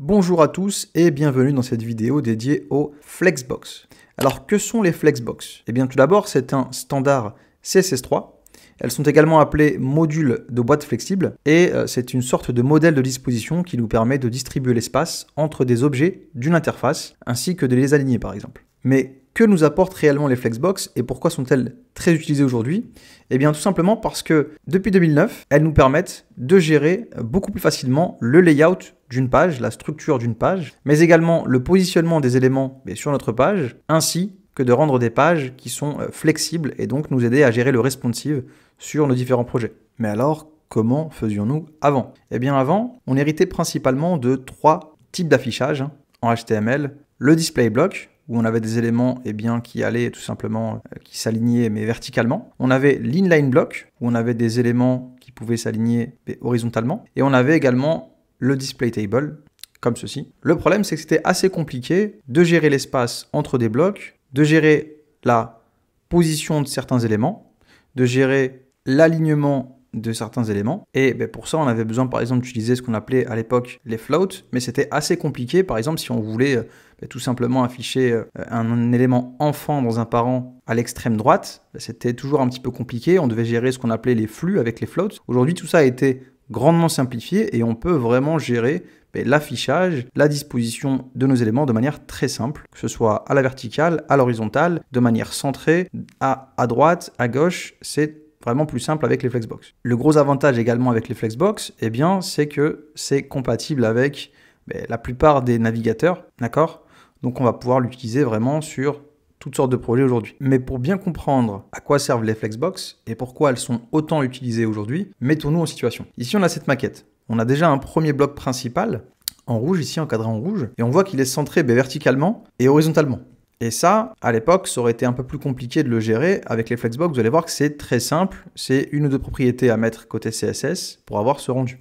Bonjour à tous et bienvenue dans cette vidéo dédiée aux Flexbox. Alors que sont les Flexbox Eh bien tout d'abord c'est un standard CSS3. Elles sont également appelées modules de boîte flexible et euh, c'est une sorte de modèle de disposition qui nous permet de distribuer l'espace entre des objets d'une interface ainsi que de les aligner par exemple. Mais que nous apportent réellement les Flexbox et pourquoi sont-elles très utilisées aujourd'hui Eh bien tout simplement parce que depuis 2009, elles nous permettent de gérer beaucoup plus facilement le layout d'une page, la structure d'une page, mais également le positionnement des éléments sur notre page, ainsi que de rendre des pages qui sont euh, flexibles et donc nous aider à gérer le responsive sur nos différents projets. Mais alors, comment faisions-nous avant Eh bien avant, on héritait principalement de trois types d'affichage hein, en HTML, le display block, où on avait des éléments et eh bien, qui allaient tout simplement, euh, qui s'alignaient mais verticalement. On avait l'inline block, où on avait des éléments qui pouvaient s'aligner horizontalement. Et on avait également le display table, comme ceci. Le problème, c'est que c'était assez compliqué de gérer l'espace entre des blocs, de gérer la position de certains éléments, de gérer l'alignement de certains éléments. Et ben, pour ça, on avait besoin par exemple d'utiliser ce qu'on appelait à l'époque les floats, mais c'était assez compliqué. Par exemple, si on voulait euh, ben, tout simplement afficher euh, un, élément enfant dans un parent à l'extrême droite, ben, c'était toujours un petit peu compliqué. On devait gérer ce qu'on appelait les flux avec les floats. Aujourd'hui, tout ça a été grandement simplifié et on peut vraiment gérer l'affichage, la disposition de nos éléments de manière très simple, que ce soit à la verticale, à l'horizontale, de manière centrée, à, à droite, à gauche, c'est vraiment plus simple avec les Flexbox. Le gros avantage également avec les Flexbox, eh bien, c'est que c'est compatible avec ben, la plupart des navigateurs, d'accord Donc on va pouvoir l'utiliser vraiment sur toutes sortes de projets aujourd'hui. Mais pour bien comprendre à quoi servent les Flexbox et pourquoi elles sont autant utilisées aujourd'hui, mettons-nous en situation. Ici, on a cette maquette. On a déjà un premier bloc principal en rouge, ici encadré en rouge, et on voit qu'il est centré ben, verticalement et horizontalement. Et ça, à l'époque, ça aurait été un peu plus compliqué de le gérer. Avec les Flexbox, vous allez voir que c'est très simple. C'est une ou deux propriétés à mettre côté CSS pour avoir ce rendu.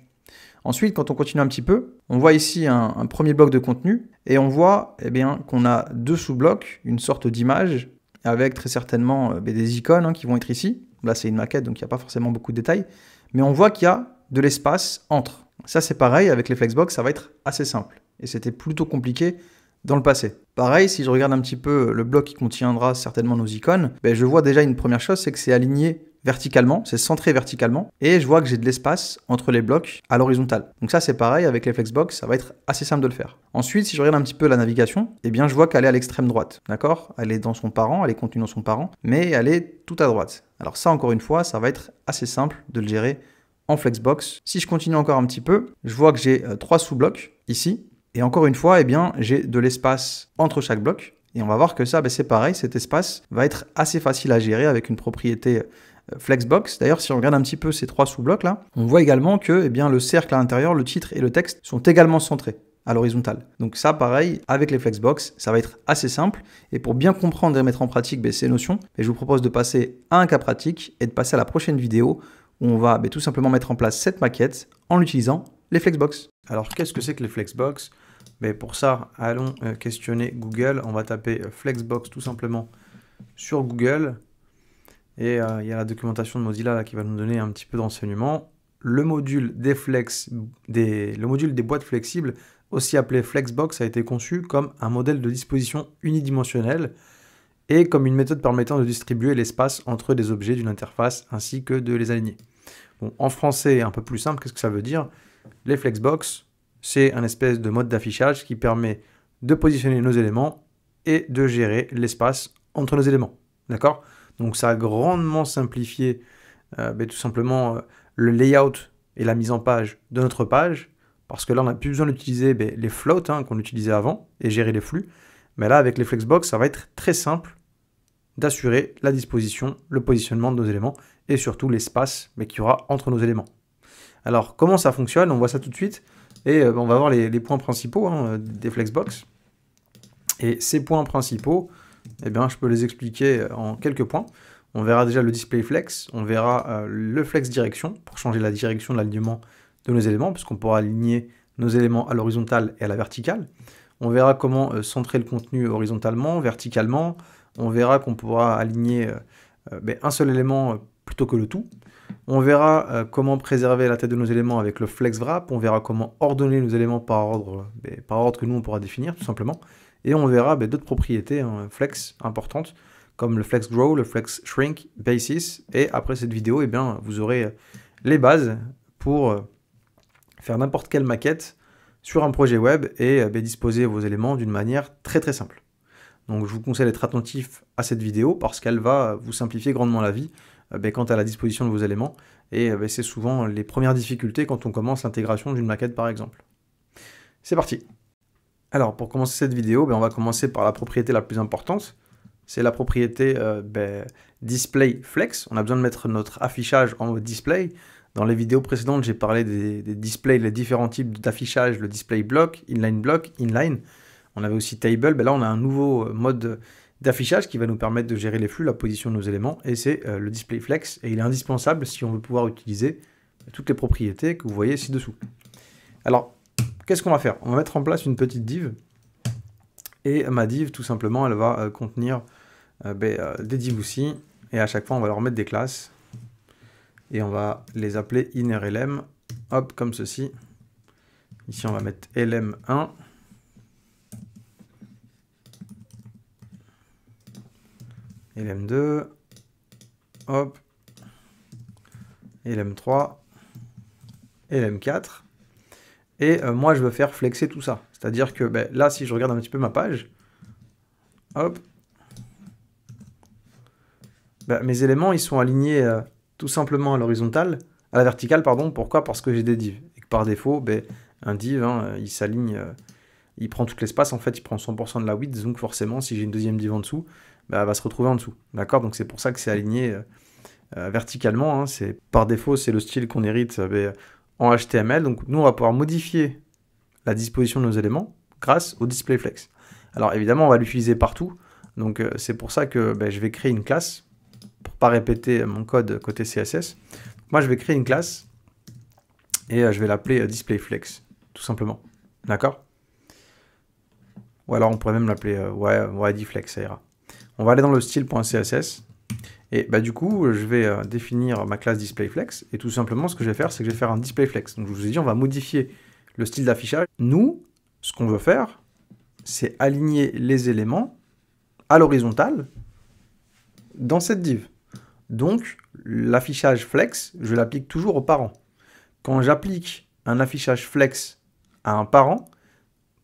Ensuite, quand on continue un petit peu, on voit ici un, premier bloc de contenu et on voit eh bien, qu'on a deux sous-blocs, une sorte d'image avec très certainement euh, ben, des icônes hein, qui vont être ici. Là, c'est une maquette, donc il n'y a pas forcément beaucoup de détails. Mais on voit qu'il y a de l'espace entre. Ça, c'est pareil, avec les Flexbox, ça va être assez simple. Et c'était plutôt compliqué dans le passé. Pareil, si je regarde un petit peu le bloc qui contiendra certainement nos icônes, ben je vois déjà une première chose, c'est que c'est aligné verticalement, c'est centré verticalement, et je vois que j'ai de l'espace entre les blocs à l'horizontale. Donc ça c'est pareil avec les flexbox, ça va être assez simple de le faire. Ensuite, si je regarde un petit peu la navigation, eh bien je vois qu'elle est à l'extrême droite, d'accord Elle est dans son parent, elle est contenue dans son parent, mais elle est tout à droite. Alors ça encore une fois, ça va être assez simple de le gérer en flexbox. Si je continue encore un petit peu, je vois que j'ai euh, trois sous-blocs ici, et encore une fois, eh bien, j'ai de l'espace entre chaque bloc. Et on va voir que ça, ben, c'est pareil, cet espace va être assez facile à gérer avec une propriété euh, Flexbox. D'ailleurs, si on regarde un petit peu ces trois sous-blocs là, on voit également que eh bien, le cercle à l'intérieur, le titre et le texte sont également centrés à l'horizontale. Donc ça, pareil, avec les Flexbox, ça va être assez simple. Et pour bien comprendre et mettre en pratique ben, ces notions, ben, je vous propose de passer à un cas pratique et de passer à la prochaine vidéo où on va tout simplement mettre en place cette maquette en utilisant les Flexbox. Alors qu'est-ce que c'est que les Flexbox pour ça, allons euh, questionner Google. On va taper euh, Flexbox tout simplement sur Google. Et euh, il y a la documentation de Mozilla qui va nous donner un petit peu d'enseignement. Le module des, le module des boîtes flexibles, aussi appelé Flexbox, a été conçu comme un modèle de disposition unidimensionnelle et comme une méthode permettant de distribuer l'espace entre des objets d'une interface ainsi que de les aligner. en français, un peu plus simple, qu'est-ce que ça veut dire Les Flexbox, c'est un espèce de mode d'affichage qui permet de positionner nos éléments et de gérer l'espace entre nos éléments. D'accord Donc ça a grandement simplifié euh, ben, tout simplement euh, le layout et la mise en page de notre page, parce que là on n'a plus besoin d'utiliser ben, les floats hein, qu'on utilisait avant et gérer les flux. Mais là avec les flexbox, ça va être très simple d'assurer la disposition, le positionnement de nos éléments et surtout l'espace ben, qu'il y aura entre nos éléments. Alors comment ça fonctionne On voit ça tout de suite. Et euh, on va voir les, points principaux hein, des Flexbox. Et ces points principaux, eh bien, je peux les expliquer en quelques points. On verra déjà le display flex, on verra euh, le flex direction pour changer la direction de l'alignement de nos éléments, puisqu'on pourra aligner nos éléments à l'horizontale et à la verticale. On verra comment euh, centrer le contenu horizontalement, verticalement. On verra qu'on pourra aligner ben, un seul élément plutôt que le tout. On verra euh, comment préserver la tête de nos éléments avec le flex wrap. On verra comment ordonner nos éléments par ordre, ben, par ordre que nous on pourra définir tout simplement. Et on verra ben, d'autres propriétés hein, flex importantes comme le flex grow, le flex shrink, basis. Et après cette vidéo, eh bien, vous aurez euh, les bases pour euh, faire n'importe quelle maquette sur un projet web et ben, disposer vos éléments d'une manière très très simple. Donc je vous conseille d'être attentif à cette vidéo parce qu'elle va vous simplifier grandement la vie euh, ben, quant à la disposition de vos éléments. Et euh, ben, c'est souvent les premières difficultés quand on commence l'intégration d'une maquette par exemple. C'est parti Alors pour commencer cette vidéo, ben, on va commencer par la propriété la plus importante. C'est la propriété euh, ben, display flex. On a besoin de mettre notre affichage en mode display. Dans les vidéos précédentes, j'ai parlé des, des, displays, les différents types d'affichage, le display block, inline block, inline. On avait aussi table. là, on a un nouveau mode d'affichage qui va nous permettre de gérer les flux, la position de nos éléments, et c'est euh, le display flex, et il est indispensable si on veut pouvoir utiliser toutes les propriétés que vous voyez ci-dessous. Alors, qu'est-ce qu'on va faire On va mettre en place une petite div, et ma div, tout simplement, elle va euh, contenir euh, ben, des div aussi, et à chaque fois, on va leur mettre des classes, et on va les appeler innerLM, hop, comme ceci. Ici, on va mettre LM1, l'M2, hop, l'M3, l'M4. Et euh, moi, je veux faire flexer tout ça. C'est-à-dire que ben, là, si je regarde un petit peu ma page, hop, ben, mes éléments, ils sont alignés euh, tout simplement à l'horizontale, à la verticale, pardon. Pourquoi Parce que j'ai des divs. Et que par défaut, ben, un div, hein, il s'aligne, euh, il prend tout l'espace, en fait, il prend 100% de la width. Donc forcément, si j'ai une deuxième div en dessous, elle bah, va se retrouver en dessous. D'accord Donc c'est pour ça que c'est aligné euh, euh, verticalement. Hein. C'est par défaut, c'est le style qu'on hérite euh, ben, en HTML. Donc nous, on va pouvoir modifier la disposition de nos éléments grâce au display flex. Alors évidemment, on va l'utiliser partout. Donc c'est pour ça que ben, je vais créer une classe pour pas répéter mon code côté CSS. Moi, je vais créer une classe et je vais l'appeler display flex, tout simplement. D'accord Ou alors on pourrait même l'appeler ouais, ça ira. On va aller dans le style.css. Et bah, du coup, je vais euh, définir ma classe DisplayFlex. Et tout simplement, ce que je vais faire, c'est que je vais faire un DisplayFlex. Donc, je vous ai dit, on va modifier le style d'affichage. Nous, ce qu'on veut faire, c'est aligner les éléments à l'horizontale dans cette div. Donc, l'affichage flex, je l'applique toujours aux parents. Quand j'applique un affichage flex à un parent,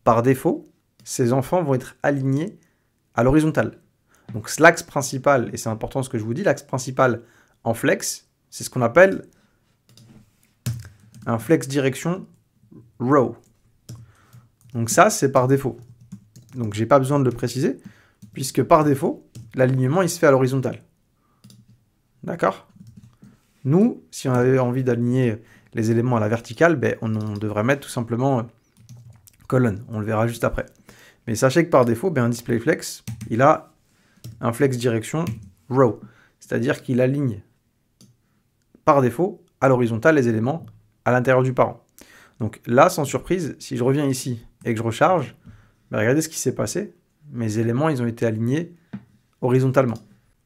par défaut, ses enfants vont être alignés à l'horizontale. Donc l'axe principal, et c'est important ce que je vous dis, l'axe principal en flex, c'est ce qu'on appelle un flex direction row. Donc ça, c'est par défaut. Donc j'ai pas besoin de le préciser, puisque par défaut, l'alignement, il se fait à l'horizontale. D'accord Nous, si on avait envie d'aligner les éléments à la verticale, ben, on, devrait mettre tout simplement euh, colonne. On le verra juste après. Mais sachez que par défaut, ben, un display flex, il a un flex direction row. C'est-à-dire qu'il aligne par défaut à l'horizontale les éléments à l'intérieur du parent. Donc là, sans surprise, si je reviens ici et que je recharge, bah, regardez ce qui s'est passé. Mes éléments, ils ont été alignés horizontalement.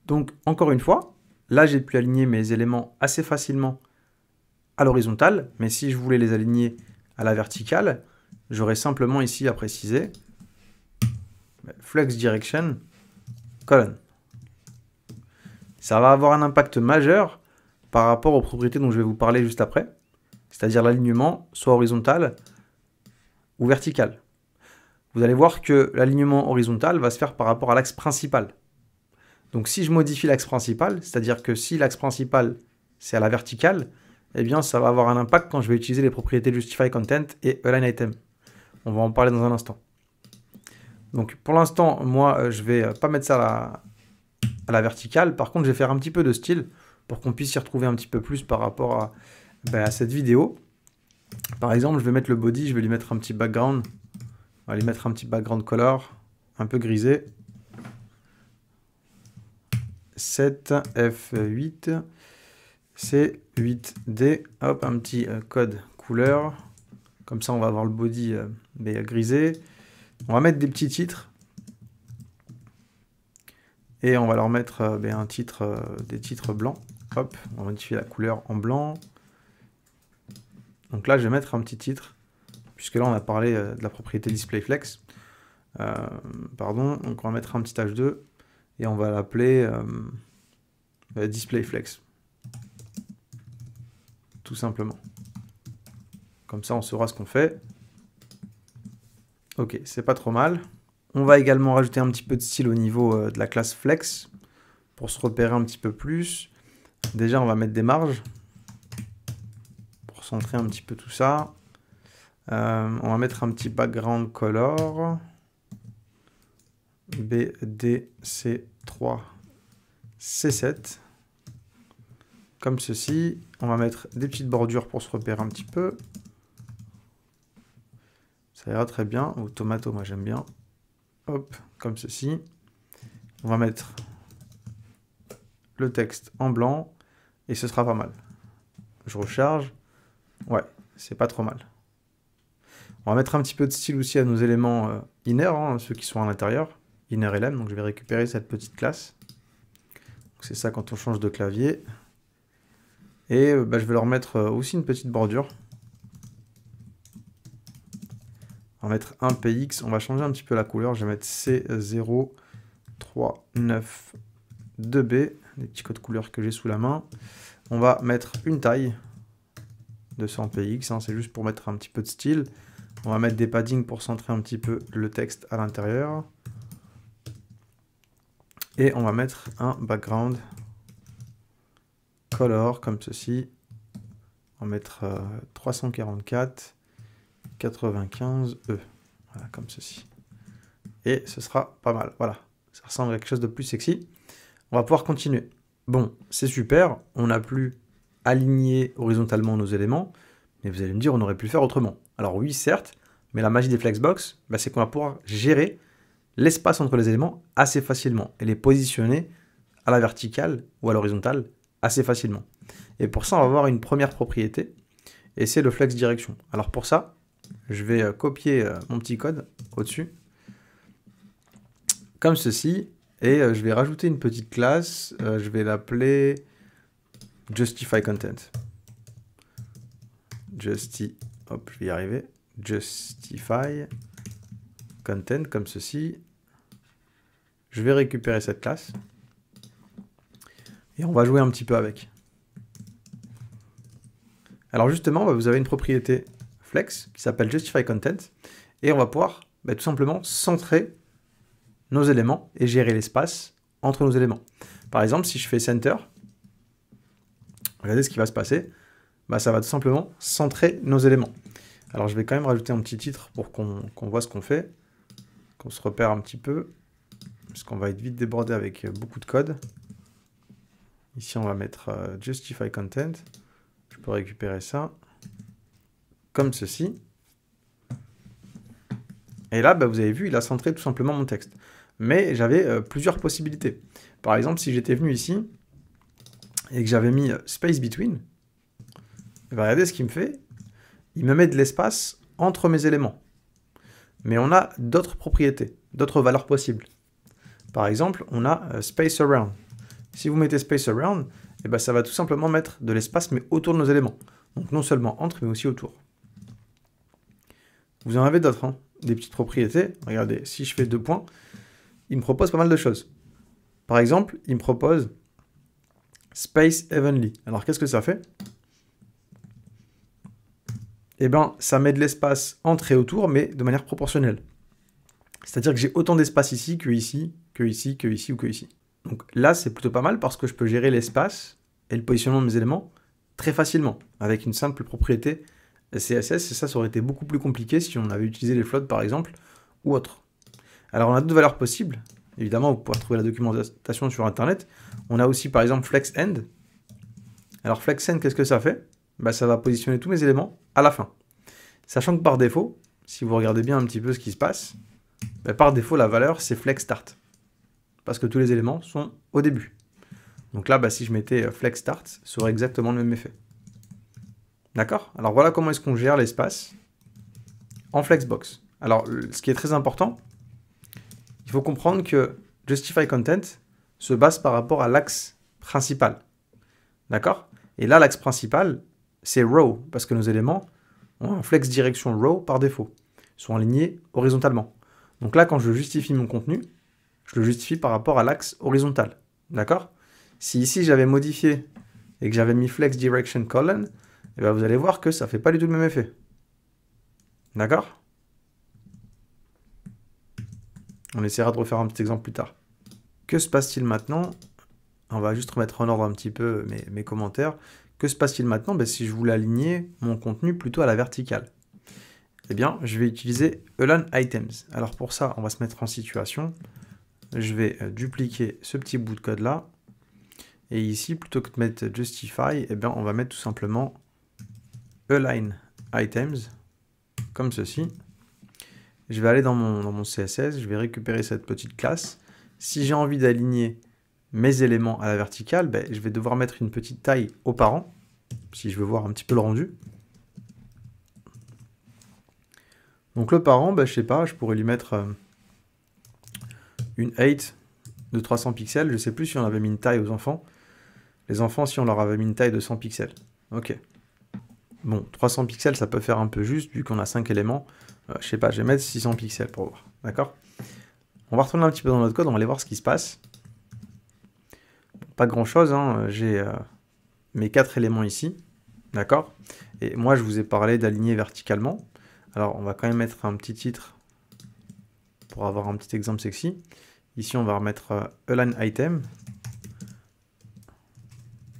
Donc encore une fois, là j'ai pu aligner mes éléments assez facilement à l'horizontale, mais si je voulais les aligner à la verticale, j'aurais simplement ici à préciser bah, flex direction colonne. Ça va avoir un impact majeur par rapport aux propriétés dont je vais vous parler juste après, c'est-à-dire l'alignement soit horizontal ou vertical. Vous allez voir que l'alignement horizontal va se faire par rapport à l'axe principal. Donc si je modifie l'axe principal, c'est-à-dire que si l'axe principal c'est à la verticale, eh bien ça va avoir un impact quand je vais utiliser les propriétés justify content et align item. On va en parler dans un instant. Donc pour l'instant, moi, euh, je vais euh, pas mettre ça à la, verticale. Par contre, je vais faire un petit peu de style pour qu'on puisse y retrouver un petit peu plus par rapport ben, à, cette vidéo. Par exemple, je vais mettre le body, je vais lui mettre un petit background. On va lui mettre un petit background color, un peu grisé. 7 F8 C8D. Hop, un petit euh, code couleur. Comme ça, on va avoir le body ben, grisé. On va mettre des petits titres. Et on va leur mettre euh, ben, un titre, euh, des titres blancs. Hop, on va modifier la couleur en blanc. Donc là, je vais mettre un petit titre, puisque là, on a parlé euh, de la propriété display flex. pardon, donc on va mettre un petit h2 et on va l'appeler ben, display flex. Tout simplement. Comme ça, on saura ce qu'on fait. Ok, c'est pas trop mal. On va également rajouter un petit peu de style au niveau euh, de la classe flex pour se repérer un petit peu plus. Déjà, on va mettre des marges pour centrer un petit peu tout ça. Euh, on va mettre un petit background color. BDC3 C7 comme ceci. On va mettre des petites bordures pour se repérer un petit peu. Ça ira très bien. Ou tomato, moi j'aime bien. Hop, comme ceci. On va mettre le texte en blanc et ce sera pas mal. Je recharge. Ouais, c'est pas trop mal. On va mettre un petit peu de style aussi à nos éléments euh, inner, hein, ceux qui sont à l'intérieur, inner et Donc je vais récupérer cette petite classe. C'est ça quand on change de clavier. Et euh, bah, je vais leur mettre euh, aussi une petite bordure. On va mettre un PX. On va changer un petit peu la couleur. Je vais mettre C0392B. Les petits codes couleurs que j'ai sous la main. On va mettre une taille de 100 PX. Hein, c'est juste pour mettre un petit peu de style. On va mettre des paddings pour centrer un petit peu le texte à l'intérieur. Et on va mettre un background color comme ceci. On va mettre 344. Euh, 95E. E. Voilà, comme ceci. Et ce sera pas mal. Voilà, ça ressemble à quelque chose de plus sexy. On va pouvoir continuer. Bon, c'est super, on n'a plus aligné horizontalement nos éléments, mais vous allez me dire, on aurait pu faire autrement. Alors oui, certes, mais la magie des flexbox, bah, c'est qu'on va pouvoir gérer l'espace entre les éléments assez facilement et les positionner à la verticale ou à l'horizontale assez facilement. Et pour ça, on va avoir une première propriété, et c'est le flex direction. Alors pour ça, je vais euh, copier euh, mon petit code au-dessus, comme ceci, et euh, je vais rajouter une petite classe, je vais l'appeler justify content. Justi, hop, y arriver. Justify comme ceci. Je vais récupérer cette classe et on va jouer un petit peu avec. Alors justement, bah, vous avez une propriété qui s'appelle Justify Content. Et on va pouvoir bah, tout simplement centrer nos éléments et gérer l'espace entre nos éléments. Par exemple, si je fais Center, regardez ce qui va se passer. Bah, ça va tout simplement centrer nos éléments. Alors je vais quand même rajouter un petit titre pour qu'on voit ce qu'on fait, qu'on se repère un petit peu, parce qu'on va être vite débordé avec euh, beaucoup de code. Ici on va mettre euh, Justify Content, je peux récupérer ça comme ceci. Et là, bah, vous avez vu, il a centré tout simplement mon texte. Mais j'avais euh, plusieurs possibilités. Par exemple, si j'étais venu ici et que j'avais mis euh, space between, bah, regardez ce qu'il me fait. Il me met de l'espace entre mes éléments. Mais on a d'autres propriétés, d'autres valeurs possibles. Par exemple, on a euh, space around. Si vous mettez space around, et eh ben bah, ça va tout simplement mettre de l'espace mais autour de nos éléments. Donc non seulement entre mais aussi autour. Vous en avez d'autres, hein. des petites propriétés. Regardez, si je fais deux points, il me propose pas mal de choses. Par exemple, il me propose Space Heavenly. Alors qu'est-ce que ça fait Eh bien, ça met de l'espace entre et autour, mais de manière proportionnelle. C'est-à-dire que j'ai autant d'espace ici que ici, que ici, que ici ou que ici. Donc là, c'est plutôt pas mal parce que je peux gérer l'espace et le positionnement de mes éléments très facilement avec une simple propriété CSS, ça, ça aurait été beaucoup plus compliqué si on avait utilisé les floats, par exemple, ou autre. Alors, on a d'autres valeurs possibles. Évidemment, vous pouvez trouver la documentation sur Internet. On a aussi, par exemple, flex-end. Alors, flex-end, qu'est-ce que ça fait bah, Ça va positionner tous mes éléments à la fin. Sachant que par défaut, si vous regardez bien un petit peu ce qui se passe, bah, par défaut, la valeur, c'est flex-start. Parce que tous les éléments sont au début. Donc là, bah, si je mettais euh, flex-start, ça aurait exactement le même effet. D'accord Alors voilà comment est-ce qu'on gère l'espace en Flexbox. Alors ce qui est très important, il faut comprendre que Justify Content se base par rapport à l'axe principal. D'accord Et là, l'axe principal, c'est row, parce que nos éléments ont un flex direction row par défaut. sont alignés horizontalement. Donc là, quand je justifie mon contenu, je le justifie par rapport à l'axe horizontal. D'accord Si ici, j'avais modifié et que j'avais mis flex direction colon, et eh ben, vous allez voir que ça ne fait pas du tout le même effet. D'accord On essaiera de refaire un petit exemple plus tard. Que se passe-t-il maintenant On va juste remettre en ordre un petit peu mes, mes commentaires. Que se passe-t-il maintenant ben, Si je voulais aligner mon contenu plutôt à la verticale, eh bien, je vais utiliser Elan Items. Alors pour ça, on va se mettre en situation. Je vais euh, dupliquer ce petit bout de code-là. Et ici, plutôt que de mettre Justify, eh bien, on va mettre tout simplement align items, comme ceci. Je vais aller dans mon, dans mon CSS, je vais récupérer cette petite classe. Si j'ai envie d'aligner mes éléments à la verticale, ben, je vais devoir mettre une petite taille aux parents, si je veux voir un petit peu le rendu. Donc le parent, ben, je sais pas, je pourrais lui mettre euh, une height de 300 pixels. Je sais plus si on avait mis une taille aux enfants. Les enfants, si on leur avait mis une taille de 100 pixels. Ok. Bon, 300 pixels, ça peut faire un peu juste, vu qu'on a 5 éléments. Euh, je sais pas, je vais mettre 600 pixels pour voir. D'accord On va retourner un petit peu dans notre code, on va aller voir ce qui se passe. Pas grand-chose, hein, j'ai euh, mes 4 éléments ici. D'accord Et moi, je vous ai parlé d'aligner verticalement. Alors, on va quand même mettre un petit titre pour avoir un petit exemple sexy. Ici, on va remettre euh, Align Item.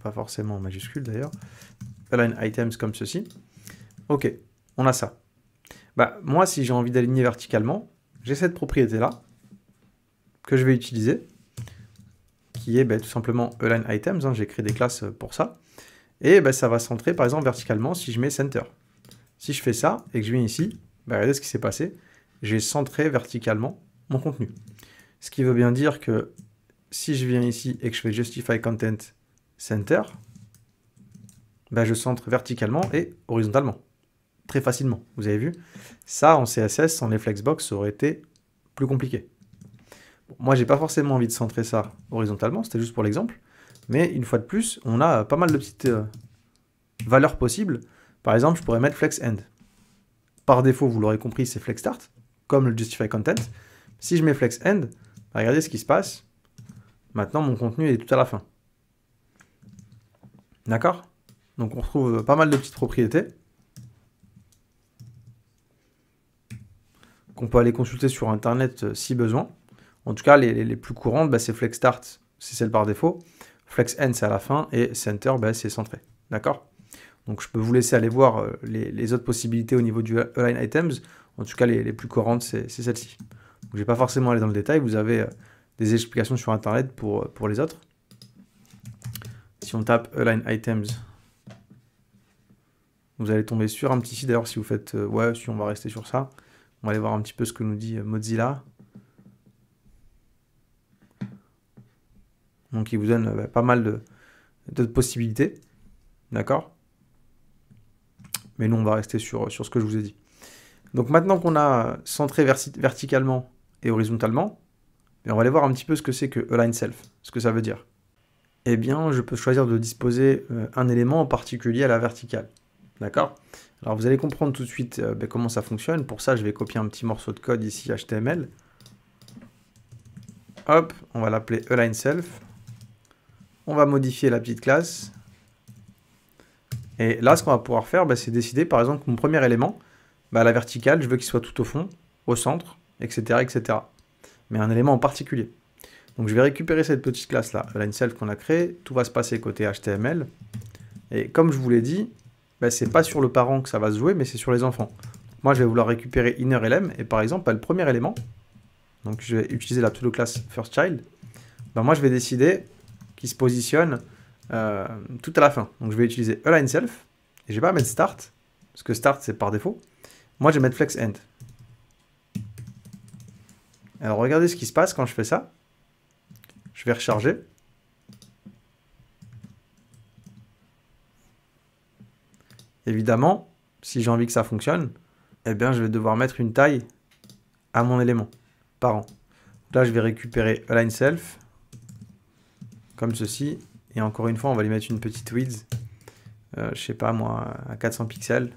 Pas forcément en majuscule, d'ailleurs align items comme ceci. Ok, on a ça. Bah, moi, si j'ai envie d'aligner verticalement, j'ai cette propriété-là que je vais utiliser, qui est bah, tout simplement align items. Hein, j'ai créé des classes pour ça. Et ben ça va centrer, par exemple, verticalement si je mets center. Si je fais ça et que je viens ici, bah, regardez ce qui s'est passé. J'ai centré verticalement mon contenu. Ce qui veut bien dire que si je viens ici et que je fais justify content center, bah, je centre verticalement et horizontalement. Très facilement, vous avez vu. Ça, en CSS, sans les flexbox, ça aurait été plus compliqué. Moi, moi, n'ai pas forcément envie de centrer ça horizontalement, c'était juste pour l'exemple. Mais une fois de plus, on a pas mal de petites euh, valeurs possibles. Par exemple, je pourrais mettre flex end. Par défaut, vous l'aurez compris, c'est flex start, comme le justify content. Si je mets flex end, bah, regardez ce qui se passe. Maintenant, mon contenu est tout à la fin. D'accord donc on retrouve euh, pas mal de petites propriétés qu'on peut aller consulter sur Internet euh, si besoin. En tout cas, les, plus courantes, bah, c'est flex start, c'est celle par défaut. Flex end, c'est à la fin. Et center, bah, c'est centré. D'accord Donc je peux vous laisser aller voir euh, les, autres possibilités au niveau du align items. En tout cas, les, plus courantes, c'est celle-ci. Je ne vais pas forcément aller dans le détail. Vous avez des explications sur Internet pour, pour les autres. Si on tape align items vous allez tomber sur un petit site. D'ailleurs, si vous faites euh, ouais, si on va rester sur ça, on va aller voir un petit peu ce que nous dit euh, Mozilla. Donc, il vous donne euh, pas mal de, possibilités. D'accord Mais nous, on va rester sur, sur ce que je vous ai dit. Donc, maintenant qu'on a centré verticalement et horizontalement, eh on va aller voir un petit peu ce que c'est que Align Self, ce que ça veut dire. Eh bien, je peux choisir de disposer un élément en particulier à la verticale. D'accord Alors vous allez comprendre tout de suite euh, ben, comment ça fonctionne. Pour ça, je vais copier un petit morceau de code ici HTML. Hop, on va l'appeler align-self. On va modifier la petite classe. Et là, ce qu'on va pouvoir faire, ben, c'est décider, par exemple, que mon premier élément, ben, la verticale, je veux qu'il soit tout au fond, au centre, etc., etc. Mais un élément en particulier. Donc je vais récupérer cette petite classe-là, align-self qu'on a créée. Tout va se passer côté HTML. Et comme je vous l'ai dit, ben, c'est pas sur le parent que ça va se jouer, mais c'est sur les enfants. Moi, je vais vouloir récupérer inner lm et par exemple, le premier élément, donc je vais utiliser la pseudo-classe first child ben, moi, je vais décider qu'il se positionne euh, tout à la fin. Donc, je vais utiliser align self et je vais pas mettre start, parce que start, c'est par défaut. Moi, je vais mettre flex end. Alors, regardez ce qui se passe quand je fais ça. Je vais recharger. Évidemment, si j'ai envie que ça fonctionne, eh bien, je vais devoir mettre une taille à mon élément par an. là, je vais récupérer align self comme ceci. Et encore une fois, on va lui mettre une petite width, euh, je je sais pas moi, à 400 pixels.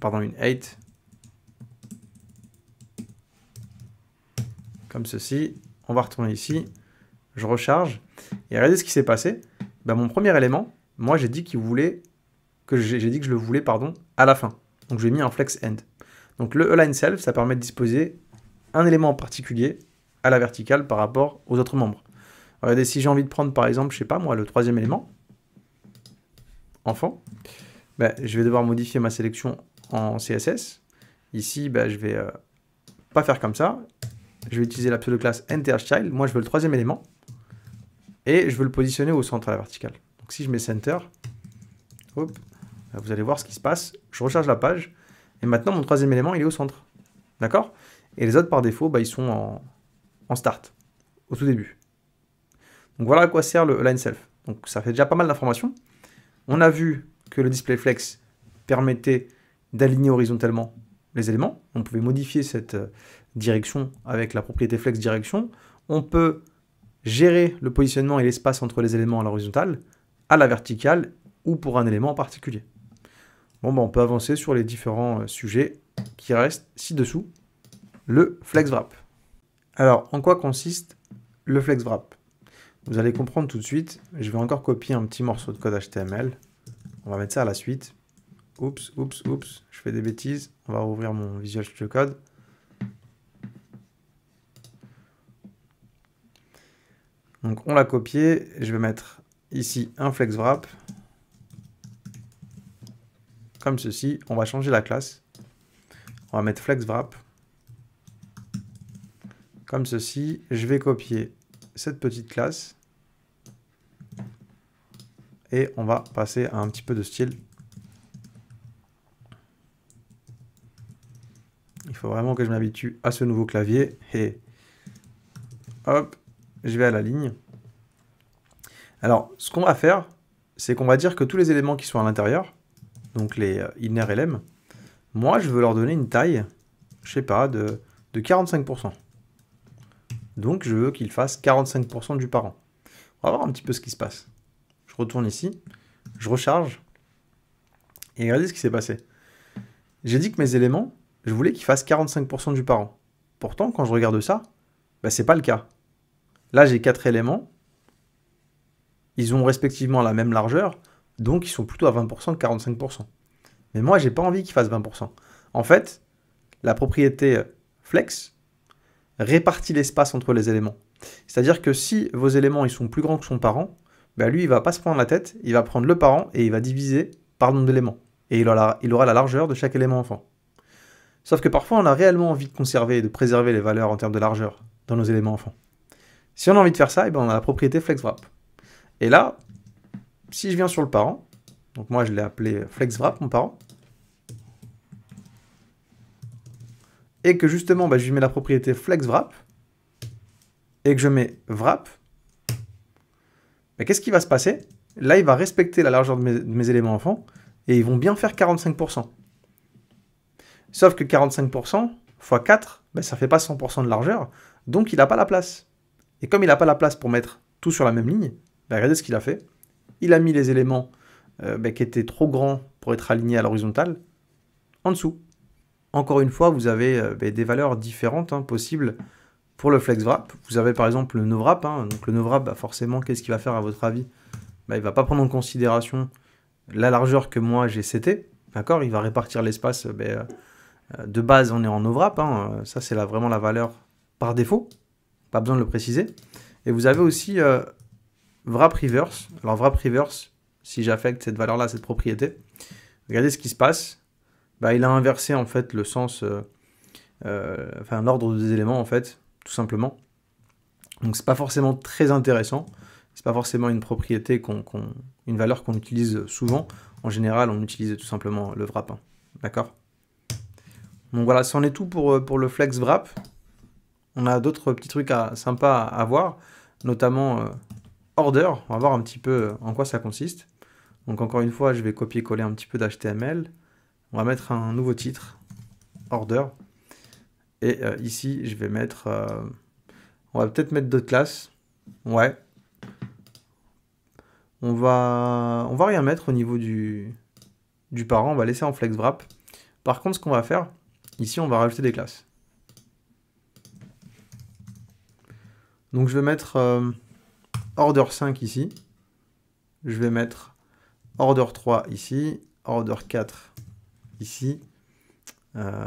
Pardon, une 8. Comme ceci. On va retourner ici. Je recharge. Et regardez ce qui s'est passé. Bah, mon premier élément, moi j'ai dit qu'il voulait j'ai dit que je le voulais, pardon, à la fin. Donc j'ai mis un flex end. Donc le align self, ça permet de disposer un élément en particulier à la verticale par rapport aux autres membres. Regardez, si j'ai envie de prendre par exemple, je sais pas moi, le troisième élément, enfant, ben, je vais devoir modifier ma sélection en CSS. Ici, ben, je vais euh, pas faire comme ça. Je vais utiliser la pseudo-classe child Moi, je veux le troisième élément. Et je veux le positionner au centre à la verticale. Donc si je mets center, hop, vous allez voir ce qui se passe. Je recharge la page. Et maintenant, mon troisième élément, il est au centre. D'accord Et les autres, par défaut, bah, ils sont en, en, start, au tout début. Donc voilà à quoi sert le line self. Donc ça fait déjà pas mal d'informations. On a vu que le display flex permettait d'aligner horizontalement les éléments. On pouvait modifier cette euh, direction avec la propriété flex direction. On peut gérer le positionnement et l'espace entre les éléments à l'horizontale, à la verticale ou pour un élément en particulier. Bon, bah, on peut avancer sur les différents euh, sujets qui restent ci-dessous. Le flex wrap. Alors, en quoi consiste le flex wrap Vous allez comprendre tout de suite. Je vais encore copier un petit morceau de code HTML. On va mettre ça à la suite. Oups, oups, oups, je fais des bêtises. On va rouvrir mon Visual Studio Code. Donc on l'a copié, je vais mettre ici un flex wrap comme ceci. On va changer la classe. On va mettre flex wrap comme ceci. Je vais copier cette petite classe et on va passer à un petit peu de style. Il faut vraiment que je m'habitue à ce nouveau clavier et hop, je vais à la ligne. Alors, ce qu'on va faire, c'est qu'on va dire que tous les éléments qui sont à l'intérieur, donc les euh, inner LM, moi je veux leur donner une taille, je sais pas, de, de 45%. Donc je veux qu'ils fassent 45% du parent. On va voir un petit peu ce qui se passe. Je retourne ici, je recharge, et regardez ce qui s'est passé. J'ai dit que mes éléments, je voulais qu'ils fassent 45% du parent. Pourtant, quand je regarde ça, bah, ce n'est pas le cas. Là, j'ai quatre éléments. Ils ont respectivement la même largeur, donc ils sont plutôt à 20% de 45%. Mais moi, j'ai pas envie qu'ils fassent 20%. En fait, la propriété euh, flex répartit l'espace entre les éléments. C'est-à-dire que si vos éléments ils sont plus grands que son parent, bah, lui, il va pas se prendre la tête, il va prendre le parent et il va diviser par nombre d'éléments. Et il aura, il aura la largeur de chaque élément enfant. Sauf que parfois, on a réellement envie de conserver et de préserver les valeurs en termes de largeur dans nos éléments enfants. Si on a envie de faire ça, et eh ben on a la propriété flex wrap. Et là, si je viens sur le parent, donc moi je l'ai appelé FlexWrap, mon parent, et que justement bah, je lui mets la propriété FlexWrap, et que je mets wrap, mais bah, qu'est-ce qui va se passer Là, il va respecter la largeur de mes, éléments enfants, et ils vont bien faire 45%. Sauf que 45% x 4, ça ne fait pas 100% de largeur, donc il n'a pas la place. Et comme il n'a pas la place pour mettre tout sur la même ligne, bah, regardez ce qu'il a fait il a mis les éléments euh, ben, qui étaient trop grands pour être alignés à l'horizontale en dessous. Encore une fois, vous avez euh, ben, des valeurs différentes hein, possibles pour le flex wrap. Vous avez par exemple le no wrap. Hein. donc le no wrap, bah, forcément, qu'est-ce qu'il va faire à votre avis bah, Il ne va pas prendre en considération la largeur que moi j'ai CT. D'accord Il va répartir l'espace. Euh, ben, de base, on est en no wrap. Hein. ça, c'est vraiment la valeur par défaut. Pas besoin de le préciser. Et vous avez aussi wrap reverse. Alors, wrap reverse, si j'affecte cette valeur-là, cette propriété, regardez ce qui se passe. Bah, il a inversé en fait le sens, euh, euh, enfin l'ordre des éléments en fait, tout simplement. Donc c'est pas forcément très intéressant. C'est pas forcément une propriété qu'on, une valeur qu'on utilise souvent. En général, on utilise tout simplement le wrap. Hein. D'accord. Donc voilà, c'en est tout pour, euh, pour le flex wrap. On a d'autres petits trucs à, sympas à, voir, notamment order. On va voir un petit peu euh, en quoi ça consiste. Donc encore une fois, je vais copier-coller un petit peu d'HTML. On va mettre un nouveau titre, order. Et euh, ici, je vais mettre... Euh, on va peut-être mettre d'autres classes. Ouais. On va, on va rien mettre au niveau du, du parent. On va laisser en flex wrap. Par contre, ce qu'on va faire, ici, on va rajouter des classes. Donc je vais mettre order 5 ici. Je vais mettre order 3 ici, order 4 ici, euh,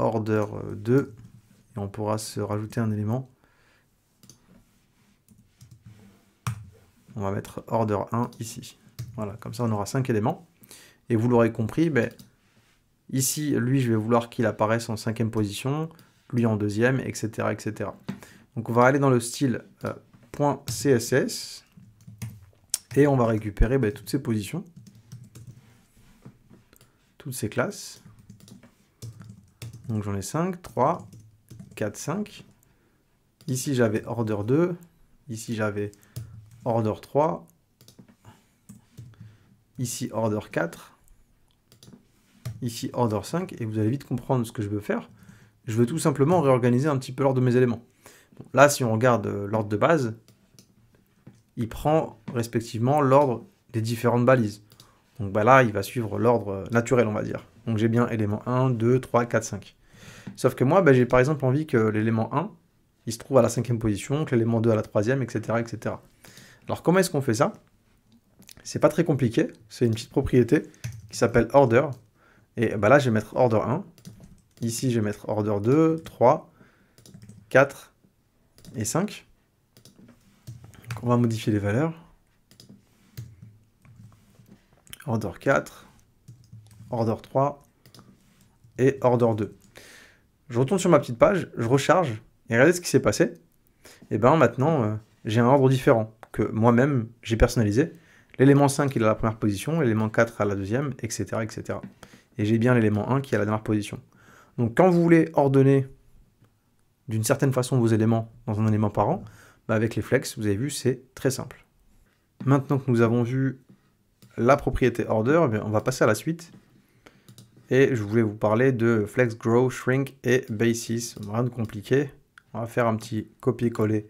order 2. Et on pourra se rajouter un élément. On va mettre order 1 ici. Voilà, comme ça on aura 5 éléments. Et vous l'aurez compris, ben, ici, lui, je vais vouloir qu'il apparaisse en cinquième position, lui en deuxième, etc. etc. Donc on va aller dans le style euh, .css et on va récupérer bah, toutes ces positions, toutes ces classes. Donc j'en ai 5, 3, 4, 5. Ici j'avais order 2, ici j'avais order 3, ici order 4, ici order 5, et vous allez vite comprendre ce que je veux faire. Je veux tout simplement réorganiser un petit peu l'ordre de mes éléments. là, si on regarde euh, l'ordre de base, il prend respectivement l'ordre des différentes balises. Donc bah là, il va suivre l'ordre euh, naturel, on va dire. Donc j'ai bien élément 1, 2, 3, 4, 5. Sauf que moi, bah, j'ai par exemple envie que l'élément 1, il se trouve à la cinquième position, que l'élément 2 à la troisième, etc. etc. Alors comment est-ce qu'on fait ça C'est pas très compliqué, c'est une petite propriété qui s'appelle order. Et bah là, je vais mettre order 1. Ici, je vais mettre order 2, 3, 4 et 5 on va modifier les valeurs. Order 4, Order 3 et Order 2. Je retourne sur ma petite page, je recharge et regardez ce qui s'est passé. Et eh bien maintenant, euh, j'ai un ordre différent que moi-même j'ai personnalisé. L'élément 5 il est à la première position, l'élément 4 à la deuxième, etc. etc. Et j'ai bien l'élément 1 qui est à la dernière position. Donc quand vous voulez ordonner d'une certaine façon vos éléments dans un élément parent, bah, avec les flex, vous avez vu, c'est très simple. Maintenant que nous avons vu la propriété order, eh on va passer à la suite. Et je voulais vous parler de flex, grow, shrink et basis. Rien de compliqué. On va faire un petit copier-coller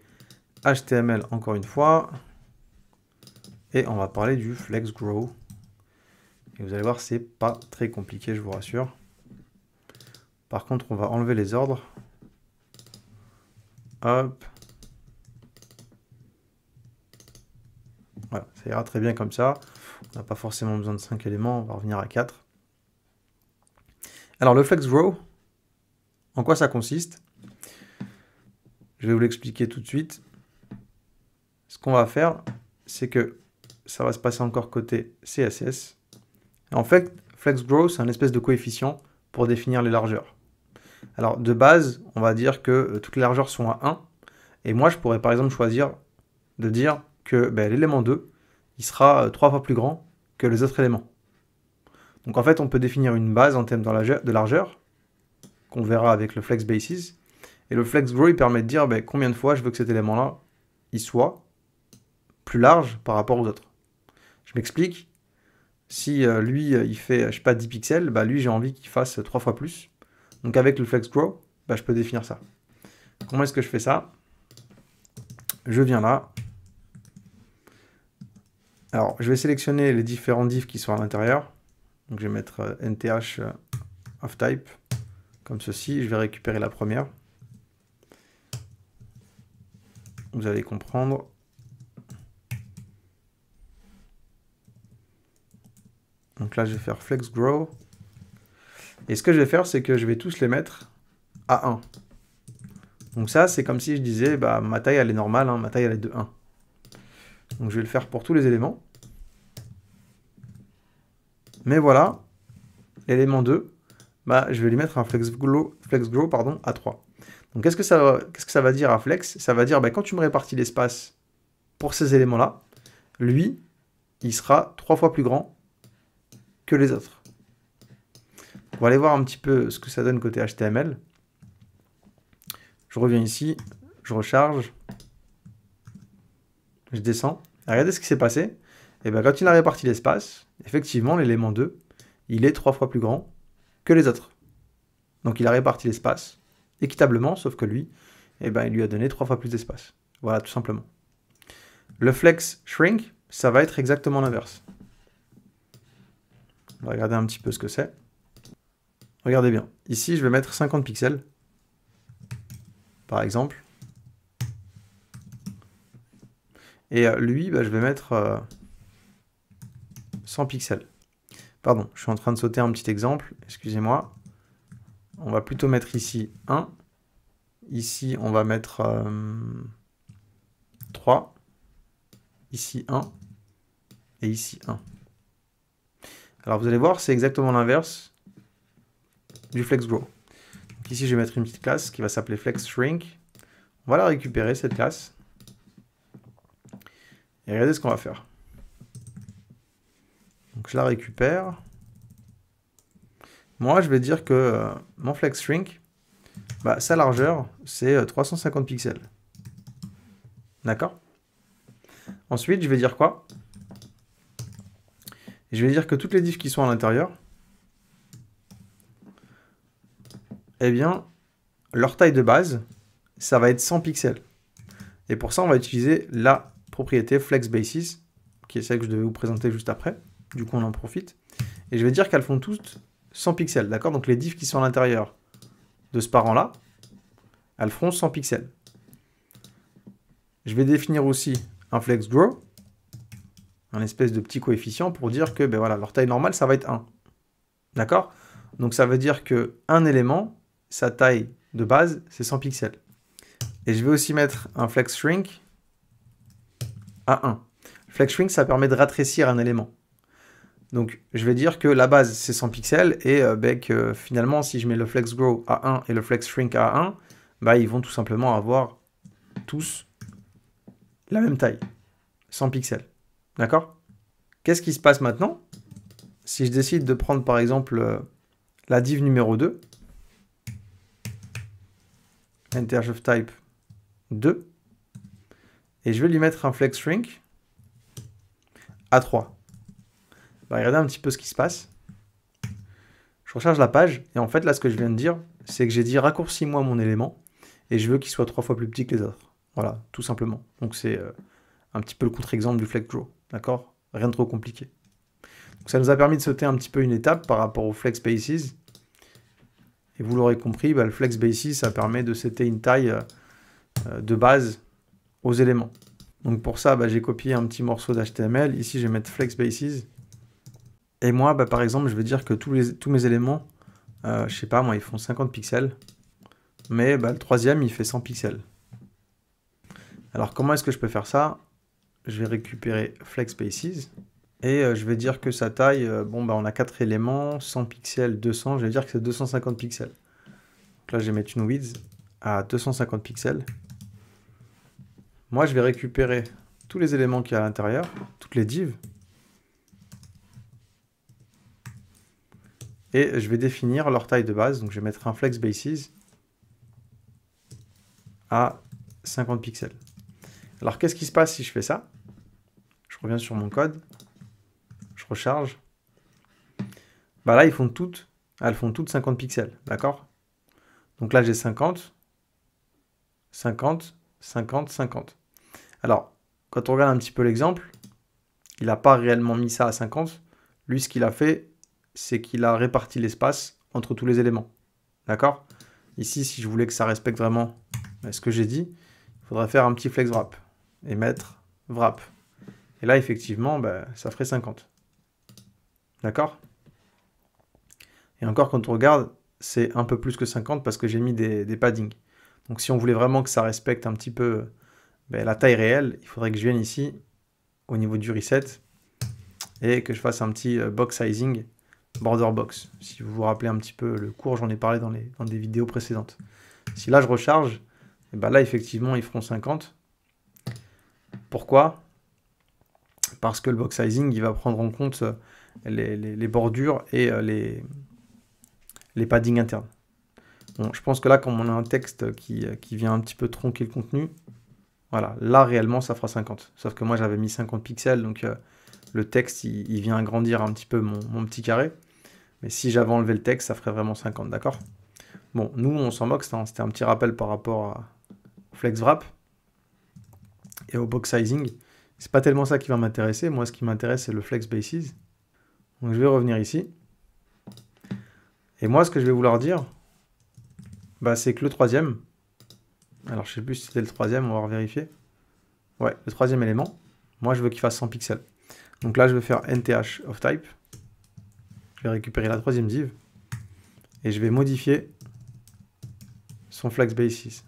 HTML encore une fois. Et on va parler du flex, grow. Et vous allez voir, c'est pas très compliqué, je vous rassure. Par contre, on va enlever les ordres. Hop, Voilà, ça ira très bien comme ça. On n'a pas forcément besoin de 5 éléments, on va revenir à 4. Alors le flex grow, en quoi ça consiste Je vais vous l'expliquer tout de suite. Ce qu'on va faire, c'est que ça va se passer encore côté CSS. En fait, flex grow, c'est un espèce de coefficient pour définir les largeurs. Alors de base, on va dire que toutes les largeurs sont à 1. Et moi, je pourrais par exemple choisir de dire ben, l'élément 2, il sera euh, trois fois plus grand que les autres éléments. Donc en fait, on peut définir une base en termes de largeur, qu'on verra avec le flex basis, et le flex grow, il permet de dire ben, combien de fois je veux que cet élément-là, il soit plus large par rapport aux autres. Je m'explique. Si euh, lui, euh, il fait, je sais pas, 10 pixels, ben, lui, j'ai envie qu'il fasse 3 fois plus. Donc avec le flex grow, je peux définir ça. Comment est-ce que je fais ça Je viens là, alors, je vais sélectionner les différents divs qui sont à l'intérieur. Donc, je vais mettre nth euh, euh, of type, comme ceci. Je vais récupérer la première. Vous allez comprendre. Donc là, je vais faire flex grow. Et ce que je vais faire, c'est que je vais tous les mettre à 1. Donc ça, c'est comme si je disais, bah, ma taille, elle est normale, hein. ma taille, elle est de 1. Donc je vais le faire pour tous les éléments. Mais voilà, l'élément 2, bah, je vais lui mettre un flex grow, flex pardon, à 3. Donc qu'est-ce que, ça, que ça va dire à flex Ça va dire bah, quand tu me répartis l'espace pour ces éléments-là, lui, il sera 3 fois plus grand que les autres. On va aller voir un petit peu ce que ça donne côté HTML. Je reviens ici, je recharge. Je descends. Regardez ce qui s'est passé. Et eh bien, quand il a réparti l'espace, effectivement, l'élément 2, il est trois fois plus grand que les autres. Donc, il a réparti l'espace équitablement, sauf que lui, eh ben, il lui a donné trois fois plus d'espace. Voilà, tout simplement. Le flex shrink, ça va être exactement l'inverse. On va regarder un petit peu ce que c'est. Regardez bien. Ici, je vais mettre 50 pixels, par exemple. Et euh, lui, bah, je vais mettre 100 euh, pixels. Pardon, je suis en train de sauter un petit exemple, excusez-moi. On va plutôt mettre ici 1. Ici, on va mettre 3. Euh, ici 1. Et ici 1. Alors vous allez voir, c'est exactement l'inverse du flex grow. ici, je vais mettre une petite classe qui va s'appeler flex shrink. On va la récupérer, cette classe. Et regardez ce qu'on va faire. Donc je la récupère. Moi, je vais dire que euh, mon flex shrink, bah, sa largeur, c'est 350 euh, pixels. D'accord Ensuite, je vais dire quoi Je vais dire que toutes les diffs qui sont à l'intérieur, eh bien, leur taille de base, ça va être 100 pixels. Et pour ça, on va utiliser la propriété flex basis, qui est celle que je devais vous présenter juste après. Du coup, on en profite. Et je vais dire qu'elles font toutes 100 pixels, d'accord Donc les diffs qui sont à l'intérieur de ce parent-là, elles feront 100 pixels. Je vais définir aussi un flex grow, un espèce de petit coefficient pour dire que ben voilà, leur taille normale, ça va être 1. D'accord Donc ça veut dire que un élément, sa taille de base, c'est 100 pixels. Et je vais aussi mettre un flex shrink à 1. flex shrink, ça permet de rétrécir un élément. Donc je vais dire que la base c'est 100 pixels et que, euh, euh, finalement si je mets le flex grow à 1 et le flex shrink à 1, bah ils vont tout simplement avoir tous la même taille, 100 pixels. D'accord Qu'est-ce qui se passe maintenant Si je décide de prendre par exemple euh, la div numéro 2, enter type 2, et je vais lui mettre un flex shrink à 3. Regardez un petit peu ce qui se passe. Je recharge la page. Et en fait, là, ce que je viens de dire, c'est que j'ai dit raccourcis-moi mon élément. Et je veux qu'il soit trois fois plus petit que les autres. Voilà, tout simplement. Donc c'est euh, un petit peu le contre-exemple du flex draw. D'accord Rien de trop compliqué. Donc ça nous a permis de sauter un petit peu une étape par rapport au flex bases. Et vous l'aurez compris, bah, le flex basis, ça permet de setter une taille euh, euh, de base aux éléments. Donc pour ça, bah, j'ai copié un petit morceau d'HTML. Ici, je vais mettre flex bases. Et moi, bah, par exemple, je vais dire que tous, les, tous mes éléments, euh, je sais pas, moi, ils font 50 pixels. Mais bah, le troisième, il fait 100 pixels. Alors comment est-ce que je peux faire ça Je vais récupérer flex bases. Et euh, je vais dire que sa taille, euh, bon, bah, on a quatre éléments, 100 pixels, 200. Je vais dire que c'est 250 pixels. Donc là, je vais mettre une width à 250 pixels. Moi, je vais récupérer tous les éléments qu'il y a à l'intérieur, toutes les divs. Et je vais définir leur taille de base. Donc, je vais mettre un flex basis à 50 pixels. Alors, qu'est-ce qui se passe si je fais ça Je reviens sur mon code. Je recharge. Bah là, ils font toutes, elles font toutes 50 pixels. D'accord Donc là, j'ai 50, 50, 50, 50. Alors, quand on regarde un petit peu l'exemple, il n'a pas réellement mis ça à 50. Lui, ce qu'il a fait, c'est qu'il a réparti l'espace entre tous les éléments. D'accord Ici, si je voulais que ça respecte vraiment ben, ce que j'ai dit, il faudrait faire un petit flex wrap et mettre wrap. Et là, effectivement, ben, ça ferait 50. D'accord Et encore, quand on regarde, c'est un peu plus que 50 parce que j'ai mis des, des paddings. Donc si on voulait vraiment que ça respecte un petit peu ben, la taille réelle, il faudrait que je vienne ici au niveau du reset et que je fasse un petit euh, box sizing border box. Si vous vous rappelez un petit peu le cours, j'en ai parlé dans, dans des vidéos précédentes. Si là je recharge, et eh ben, là effectivement ils feront 50. Pourquoi Parce que le box sizing il va prendre en compte euh, les, bordures et euh, les, les paddings internes. Bon, je pense que là, comme on a un texte qui, qui vient un petit peu tronquer le contenu, voilà, là réellement ça fera 50. Sauf que moi j'avais mis 50 pixels, donc euh, le texte il, vient agrandir un petit peu mon, petit carré. Mais si j'avais enlevé le texte, ça ferait vraiment 50, d'accord Bon, nous on s'en moque, hein. c'était un petit rappel par rapport à Flex Wrap et au box sizing. C'est pas tellement ça qui va m'intéresser, moi ce qui m'intéresse c'est le Flex Bases. Donc je vais revenir ici. Et moi ce que je vais vouloir dire, bah, c'est que le troisième, alors, je sais plus si c'était le troisième, on va vérifier. Ouais, le troisième élément. Moi, je veux qu'il fasse 100 pixels. Donc là, je vais faire nth of type. Je vais récupérer la troisième div. Et je vais modifier son flex basis.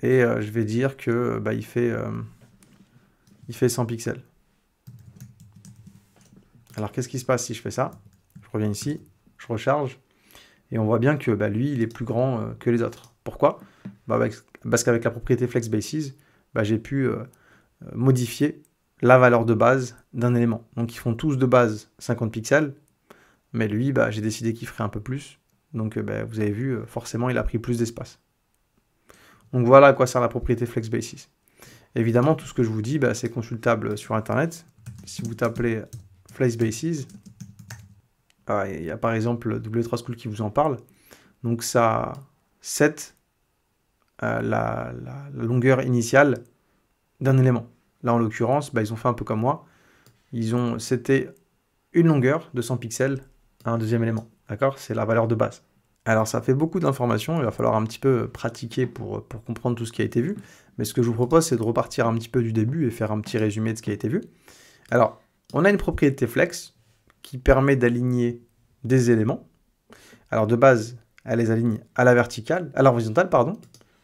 Et euh, je vais dire que bah, il, fait, euh, il fait 100 pixels. Alors, qu'est-ce qui se passe si je fais ça Je reviens ici, je recharge. Et on voit bien que bah, lui, il est plus grand euh, que les autres. Pourquoi bah, Parce qu'avec la propriété flex basis, bah j'ai pu euh, euh, modifier la valeur de base d'un élément. Donc ils font tous de base 50 pixels, mais lui, bah, j'ai décidé qu'il ferait un peu plus. Donc euh, bah, vous avez vu, forcément, il a pris plus d'espace. Donc voilà à quoi sert la propriété flex basis. Évidemment, tout ce que je vous dis, c'est consultable sur Internet. Si vous tapez flex basis, il y a par exemple W3School qui vous en parle. Donc ça 7 euh, la, longueur initiale d'un élément. Là, en l'occurrence, bah, ils ont fait un peu comme moi. Ils ont, c'était une longueur de 100 pixels à un deuxième élément. D'accord C'est la valeur de base. Alors, ça fait beaucoup d'informations. Il va falloir un petit peu pratiquer pour, comprendre tout ce qui a été vu. Mais ce que je vous propose, c'est de repartir un petit peu du début et faire un petit résumé de ce qui a été vu. Alors, on a une propriété flex qui permet d'aligner des éléments. Alors, de base, elle les aligne à la verticale, à l'horizontale, pardon,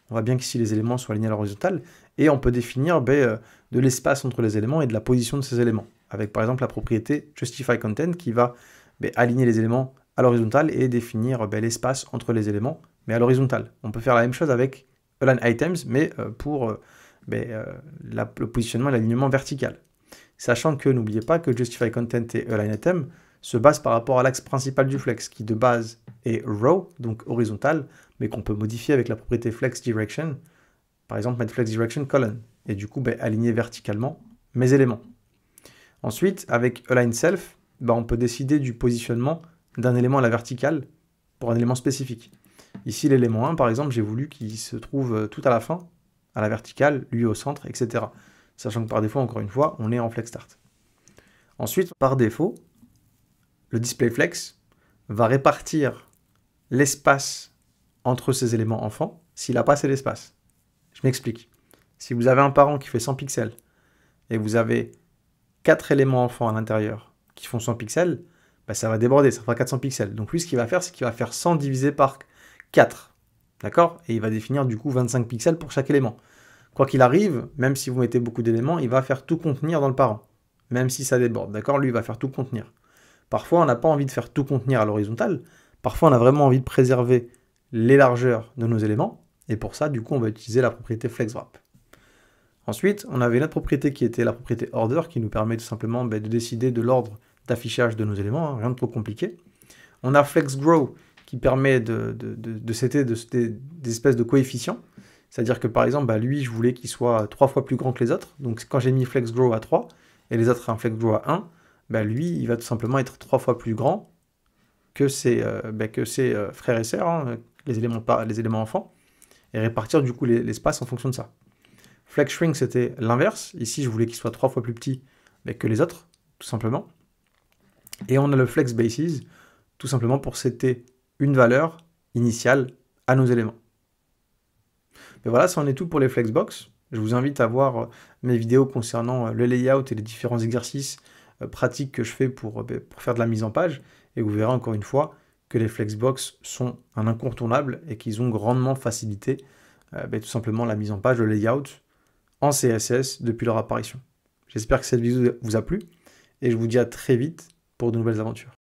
on voit bien qu'ici les éléments sont alignés à l'horizontale et on peut définir ben, euh, de l'espace entre les éléments et de la position de ces éléments. Avec par exemple la propriété justify content qui va ben, aligner les éléments à l'horizontale et définir ben, l'espace entre les éléments mais à l'horizontale. On peut faire la même chose avec align items mais euh, pour euh, le positionnement et l'alignement vertical. Sachant que n'oubliez pas que justify content et align se base par rapport à l'axe principal du flex, qui de base est row, donc horizontal, mais qu'on peut modifier avec la propriété flex direction. Par exemple, mettre flex direction colon, et du coup ben, aligner verticalement mes éléments. Ensuite, avec align self, ben, on peut décider du positionnement d'un élément à la verticale pour un élément spécifique. Ici, l'élément 1, par exemple, j'ai voulu qu'il se trouve euh, tout à la fin, à la verticale, lui au centre, etc. Sachant que par défaut, encore une fois, on est en flex start. Ensuite, par défaut, le display flex va répartir l'espace entre ces éléments enfants s'il n'a pas assez d'espace. Je m'explique. Si vous avez un parent qui fait 100 pixels et vous avez 4 éléments enfants à l'intérieur qui font 100 pixels, bah, ça va déborder, ça fera 400 pixels. Donc lui, ce qu'il va faire, c'est qu'il va faire 100 divisé par 4. D'accord Et il va définir du coup 25 pixels pour chaque élément. Quoi qu'il arrive, même si vous mettez beaucoup d'éléments, il va faire tout contenir dans le parent. Même si ça déborde, d'accord Lui, il va faire tout contenir. Parfois, on n'a pas envie de faire tout contenir à l'horizontale. Parfois, on a vraiment envie de préserver les largeurs de nos éléments. Et pour ça, du coup, on va utiliser la propriété FlexWrap. Ensuite, on avait une autre propriété qui était la propriété order, qui nous permet tout simplement ben, de décider de l'ordre d'affichage de nos éléments, hein, rien de trop compliqué. On a FlexGrow, qui permet de, de, des espèces de coefficients. C'est-à-dire que par exemple, ben, lui, je voulais qu'il soit trois fois plus grand que les autres. Donc quand j'ai mis FlexGrow à 3 et les autres un FlexGrow à 1, bah, lui, il va tout simplement être trois fois plus grand que ses, euh, bah, euh, frères et sœurs, hein, les, éléments, enfants, et répartir du coup l'espace en fonction de ça. Flex c'était l'inverse. Ici, je voulais qu'il soit trois fois plus petit bah, que les autres, tout simplement. Et on a le flex bases, tout simplement pour c'était une valeur initiale à nos éléments. Mais voilà, ça en est tout pour les flexbox. Je vous invite à voir euh, mes vidéos concernant le layout et les différents exercices euh, pratique que je fais euh, ben, pour, faire de la mise en page. Et vous verrez encore une fois que les Flexbox sont un incontournable et qu'ils ont grandement facilité euh, ben, tout simplement la mise en page, le layout en CSS depuis leur apparition. J'espère que cette vidéo vous a plu et je vous dis à très vite pour de nouvelles aventures.